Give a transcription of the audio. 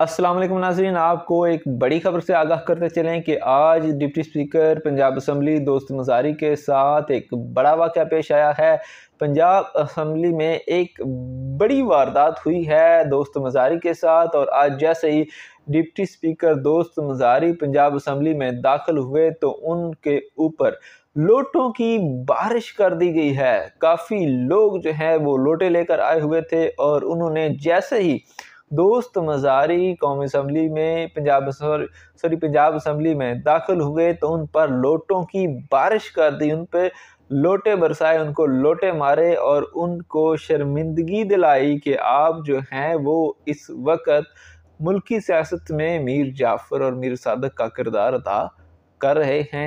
असलम नाजरीन आपको एक बड़ी खबर से आगाह करते चलें कि आज डिप्टी स्पीकर पंजाब असम्बली दोस्त मजारी के साथ एक बड़ा वाक़ पेश आया है पंजाब असम्बली में एक बड़ी वारदात हुई है दोस्त मजारी के साथ और आज जैसे ही डिप्टी स्पीकर दोस्त मजारी पंजाब असम्बली में दाखिल हुए तो उनके ऊपर लोटों की बारिश कर दी गई है काफ़ी लोग जो हैं वो लोटे लेकर आए हुए थे और उन्होंने जैसे ही दोस्त मजारी कौम असम्बली में पंजाब सॉरी पंजाब असम्बली में दाखिल हुए तो उन पर लोटों की बारिश कर दी उन पर लोटे बरसाए उनको लोटे मारे और उनको शर्मिंदगी दिलाई कि आप जो हैं वो इस वक्त मुल्की सियासत में मीर जाफ़र और मीर सादक का किरदार अदा कर रहे हैं